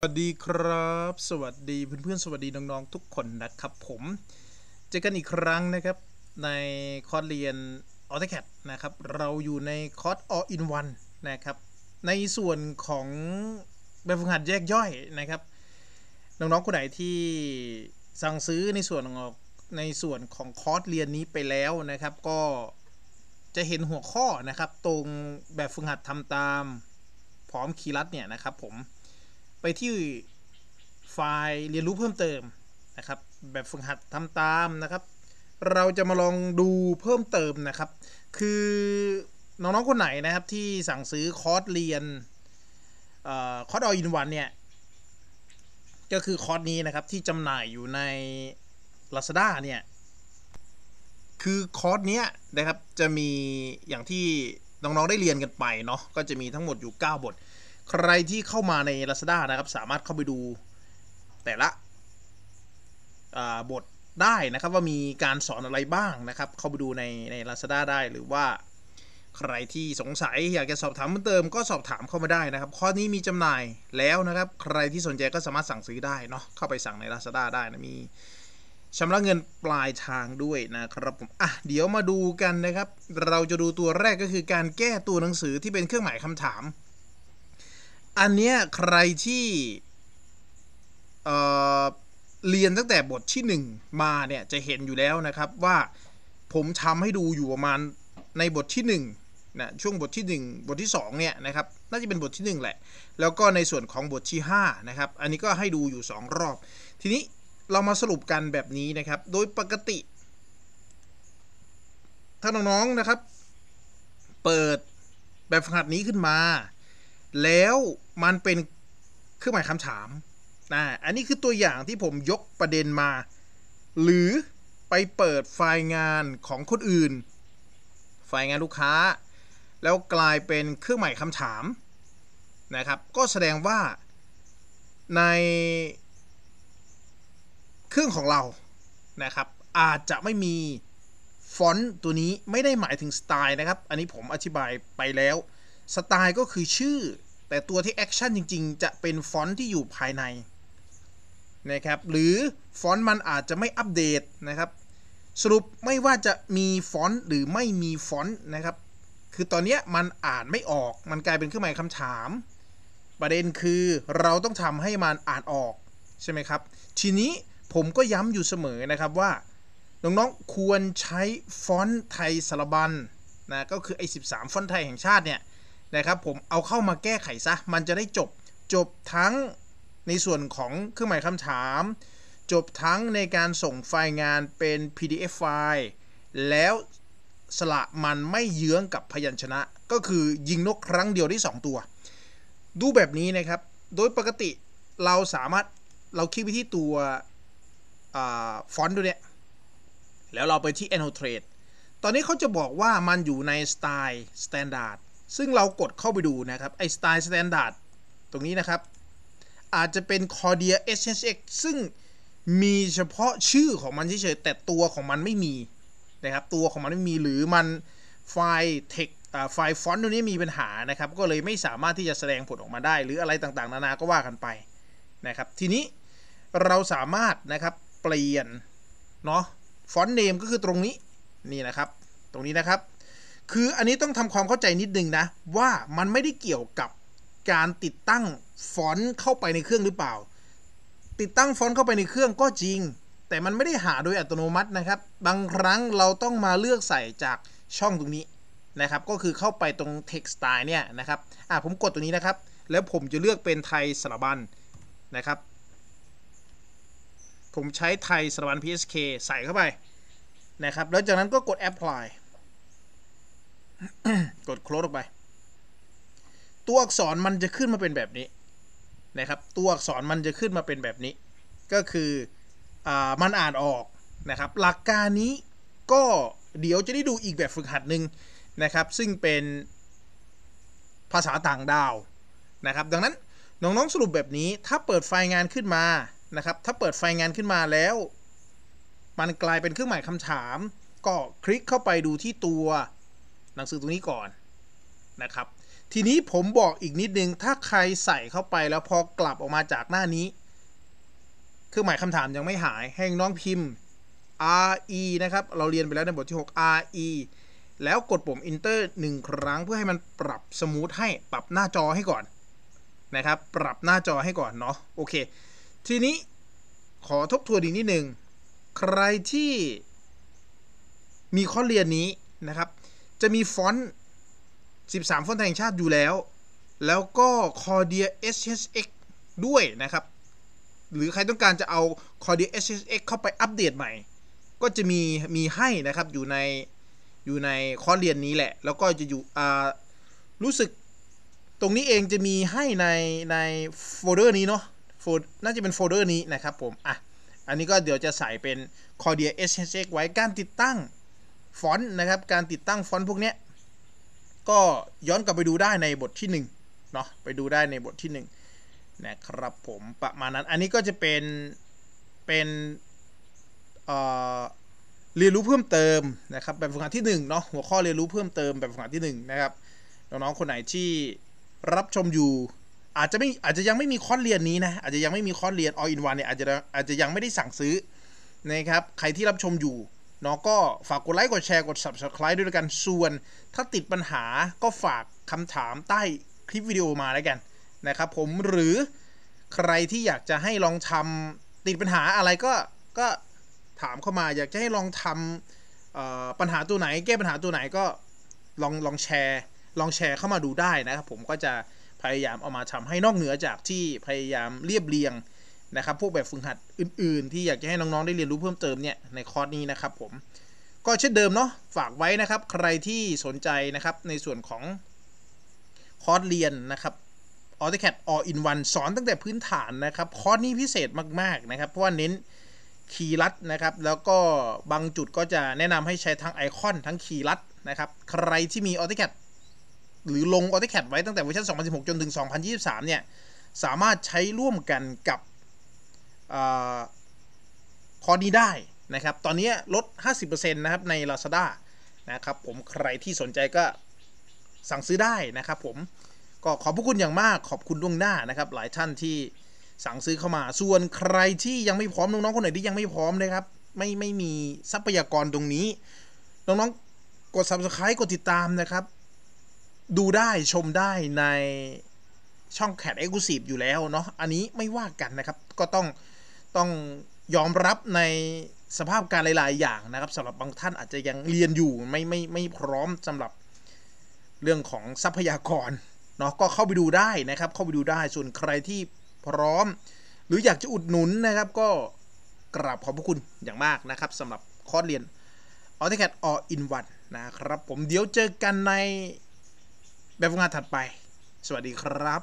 สวัสดีครับสวัสดีเพื่อนๆสวัสดีน้องๆทุกคนนะครับผมเจอกันอีกครั้งนะครับใน คอร์สเรียน AutoCAD นะครับ เราอยู่ในคอร์ส All in One นะครับ ในส่วนของแบบฝึกหัดแยกย่อยนะครับ น้องๆคนไหนที่สั่งซื้อในส่วนของในส่วนของคอร์สเรียนนี้ไปแล้วนะครับก็จะเห็นหัวข้อนะครับตรงแบบฝึกหัดทำตามพร้อมคีย์ลัดเนี่ยนะครับผมไปที่ไฟล์เรียนรู้เพิ่มเติมนะครับ แบบฝึกหัดทำตามนะครับ เราจะมาลองดูเพิ่มเติมนะครับ คือน้องๆคนไหนนะครับ ที่สั่งซื้อคอร์สเรียนคอร์สออินวันเนี่ย ก็คือคอร์สนี้นะครับที่จำหน่ายอยู่ใน Lazada เนี่ย คือคอร์สเนี้ยนะครับจะมีอย่างที่น้องๆได้เรียนกันไป เนาะก็จะมีทั้งหมดอยู่ 9 บทใครที่เข้ามาใน Lazada นะครับ สามารถเข้าไปดู แต่ละบทได้นะครับ ว่ามีการสอนอะไรบ้างนะครับ เข้าไปดูในใน Lazada ได้หรือว่า ใครที่สงสัย อยากจะสอบถามเพิ่มเติมก็สอบถามเข้ามาได้นะครับ ข้อนี้มีจำหน่ายแล้วนะครับ ใครที่สนใจก็สามารถสั่งซื้อได้เนาะเข้าไปสั่งใน Lazada ได้ นะ มีชำระเงินปลายทางด้วยนะครับผมอ่ะเดี๋ยวมาดูกันนะครับ เราจะดูตัวแรกก็คือการแก้ตัวหนังสือที่เป็นเครื่องหมายคำถามอันเนี้ยใครที่เเรียนตั้งแต่บทที่ 1 มาเนี่ย จะเห็นอยู่แล้วนะครับ ว่าผมทำให้ดูอยู่ประมาณในบทที่1นะช่วงบทที่ 1 บทที่ 2 เนี่ยนะครับน่าจะเป็นบทที่ 1 แหละ แล้วก็ในส่วนของบทที่ 5 นะครับ อันนี้ก็ให้ดูอยู่ 2 รอบ ทีนี้เรามาสรุปกันแบบนี้นะครับ โดยปกติ ถ้าน้องๆนะครับ เปิดแบบฝึกหัดนี้ขึ้นมา แล้วมันเป็นเครื่องหมายคำถามนะอันนี้คือตัวอย่างที่ผมยกประเด็นมา หรือไปเปิดไฟล์งานของคนอื่น ไฟล์งานลูกค้าแล้วกลายเป็นเครื่องหมายคำถามนะครับ ก็แสดงว่าในเครื่องของเรานะครับอาจจะไม่มีฟอนต์ตัวนี้ไม่ได้หมายถึงสไตล์นะครับอันนี้ผมอธิบายไปแล้วสไตล์ก็คือชื่อแต่ตัวที่แอคชั่นจริง ๆ จะเป็นฟอนต์ที่อยู่ภายใน นะครับ หรือฟอนต์มันอาจจะไม่อัปเดตนะครับ สรุปไม่ว่าจะมีฟอนต์หรือไม่มีฟอนต์นะครับ คือตอนนี้มันอ่านไม่ออกมันกลายเป็นเครื่องหมายคำถาม ประเด็นคือเราต้องทำให้มันอ่านออก ใช่ไหมครับ ทีนี้ผมก็ย้ำอยู่เสมอ นะครับ ว่าน้อง ๆ ควรใช้ฟอนต์ไทยสารบัญนะ ก็คือไอ้13ฟอนต์ไทยแห่งชาติเนี่ยนะครับผมเอาเข้ามาแก้ไขซะ มันจะได้จบจบทั้งในส่วนของเครื่องหมายคำถาม จบทั้งในการส่งไฟล์งานเป็น PDF ไฟล์แล้วสละมันไม่เยื้องกับพยัญชนะ ก็คือยิงนกครั้งเดียวได้2ตัว ดูแบบนี้นะครับโดยปกติเราสามารถเราคลิกไปที่ตัวอฟอนต์ดูเนี่ยแล้วเราไปที่ annotate ตอนนี้เขาจะบอกว่ามันอยู่ในสไตล์ standard ซึ่งเรากดเข้าไปดูนะครับ ไอสไตล์สแตนดาร์ดตรงนี้นะครับ อาจจะเป็น Cordia SHX ซึ่งมีเฉพาะชื่อของมันเฉยๆแต่ตัวของมันไม่มีนะครับ ตัวของมันไม่มีหรือมันไฟล์เทคไฟล์ฟอนต์ตัวนี้มีปัญหานะครับ ก็เลยไม่สามารถที่จะแสดงผลออกมาได้ หรืออะไรต่างๆ นานาก็ว่ากันไปนะครับ ทีนี้เราสามารถนะครับเปลี่ยน เนาะฟอนต์เนมก็คือตรงนี้นี่นะครับ ตรงนี้นะครับคือ อันนี้ต้องทำความเข้าใจนิดนึง นะ ว่ามันไม่ได้เกี่ยวกับการติดตั้งฟอนต์เข้าไปในเครื่องหรือเปล่า ติดตั้งฟอนต์เข้าไปในเครื่องก็จริง แต่มันไม่ได้หา โดย อัตโนมัตินะครับ บางครั้งเราต้องมาเลือกใส่จากช่องตรงนี้นะครับ ก็คือเข้าไปตรง text style เนี่ยนะครับอ่าผมกดตรงนี้นะครับ แล้วผมจะเลือกเป็นไทยสารบัญนะครับผมใช้ไทยสารบัญ PSK ใส่เข้าไป นะ ครับ แล้ว จากนั้นก็กด apply กด close ลงไปตัวอักษรมันจะขึ้นมาเป็นแบบนี้นะครับตัวอักษรมันจะขึ้นมาเป็นแบบนี้ก็คืออมันอ่านออกนะครับหลักการนี้ก็เดี๋ยวจะได้ดูอีกแบบฝึกหัดหนึ่งนะครับซึ่งเป็นภาษาต่างดาวนะครับ ดังนั้นน้องๆสรุปแบบนี้ถ้าเปิดไฟงานขึ้นมานะครับถ้าเปิดไฟงานขึ้นมาแล้ว มันกลายเป็นเครื่องหมายคำถาม ก็คลิกเข้าไปดูที่ตัวหนังสือตัวนี้ก่อนนะครับ ทีนี้ผมบอกอีกนิดนึง ถ้าใครใส่เข้าไปแล้วพอกลับออกมาจากหน้านี้ เครื่องหมายคำถามยังไม่หายให้น้องพิมพ์ re นะครับ เราเรียนไปแล้วในบทที่6 re แล้วกดปุ่ม enter 1ครั้งเพื่อให้มันปรับ สมูทให้ปรับหน้าจอให้ก่อนนะครับ ปรับหน้าจอให้ก่อนเนาะโอเคทีนี้ขอทบทวนอีกนิดหนึ่งใครที่ มีข้อเรียนนี้นะครับจะมีฟอนต์ 13 ฟอนต์แห่งชาติอยู่แล้ว แล้วก็ Cordia SHX ด้วยนะครับ หรือใครต้องการจะเอา Cordia SHX เข้าไปอัปเดตใหม่ ก็จะมีมีให้นะครับอยู่ใน อยู่ในคอเรียนนี้แหละ แล้วก็จะอยู่ อ่า รู้สึกตรงนี้เองจะมีให้ในในโฟลเดอร์นี้เนาะ โฟลน่าจะเป็นโฟลเดอร์นี้นะครับผม อ่ะ อันนี้ก็เดี๋ยวจะใส่เป็น Cordia SHX ไว้การติดตั้งฟอนต์นะครับ การติดตั้งฟอนต์พวกนี้ก็ย้อนกลับไปดูได้ในบทที่1เนาะไปดูได้ในบทที่1นะครับ ผมประมาณนั้นอันนี้ก็จะเป็นเป็นเรียนรู้เพิ่มเติมนะครับ แบบฝึกหัดที่1เนาะหัวข้อเรียนรู้เพิ่มเติมแบบฝึกหัดที่1นะครับน้องๆคนไหนที่รับชมอยู่ อาจจะไม่อาจจะยังไม่มีคอร์สเรียนนี้นะอาจจะยังไม่มีคอร์สเรียนออินวันเนี่ยอาจจะอาจจะยังไม่ได้สั่งซื้อนะครับใครที่รับชมอยู่เนาะก็ฝากกดไลค์กดแชร์กด subscribe ด้วยกันส่วนถ้าติดปัญหาก็ฝากคำถามใต้คลิปวิดีโอมาแล้วกันนะครับผมหรือใครที่อยากจะให้ลองทำติดปัญหาอะไรก็ก็ถามเข้ามาอยากจะให้ลองทำปัญหาตัวไหนแก้ปัญหาตัวไหน ก็ลองลองแชร์ลองแชร์เข้ามาดูได้นะครับผมก็จะพยายามเอามาทำให้นอกเหนือจากที่พยายามเรียบเรียงนะครับพวกแบบฝึกหัดอื่นๆ ที่อยากจะให้น้องๆได้เรียนรู้เพิ่มเติมเนี่ยในคอร์ส นี้ นะครับ ผม ก็เช่นเดิมเนาะ ฝากไว้ นะครับ ใครที่สนใจ นะครับ ในส่วนของคอร์สเรียน นะ ครับ AutoCAD All in One สอน ตั้งแต่พื้นฐาน นะครับ คอร์ส นี้พิเศษมากๆนะครับ เพราะว่าเน้นคีย์ลัด นะครับ แล้วก็บางจุดก็จะแนะนำให้ใช้ทั้งไอคอนทั้งคีย์ลัดนะครับใครที่มี AutoCAD หรือลง AutoCAD ไว้ตั้งแต่เวอร์ชัน2016จนถึง2023เนี่ยสามารถใช้ร่วมกันกับคอนี้ได้นะครับ ตอนนี้ลด 50%นะครับใน Lazada นะครับผมใครที่สนใจก็สั่งซื้อได้นะครับผมก็ขอบพระคุณอย่างมาก ขอบคุณล่วงหน้านะครับหลายท่านที่สั่งซื้อเข้ามา ส่วนใครที่ยังไม่พร้อมน้องๆคนไหนที่ยังไม่พร้อมนะครับไม่ไม่มีทรัพยากรตรงนี้น้องๆกด subscribe กดติดตามนะครับ ดูได้ชมได้ในช่องแคดเอ็กซ์คลูซีฟอยู่แล้วเนาะอันนี้ไม่ว่ากันนะครับ ก็ต้องต้องยอมรับในสภาพการหลาย ๆ อย่างนะครับสำหรับบางท่านอาจจะยังเรียนอยู่ไม่ไม่ไม่พร้อมสำหรับเรื่องของทรัพยากรเนาะก็เข้าไปดูได้นะครับเข้าไปดูได้ส่วนใครที่พร้อม หรืออยากจะอุดหนุนนะครับก็กราบขอบพระคุณอย่างมากนะครับสำหรับคอร์สเรียนออเท c a ออออินวันนะครับผมเดี๋ยวเจอกันในแบบงานถัดไป สวัสดีครับ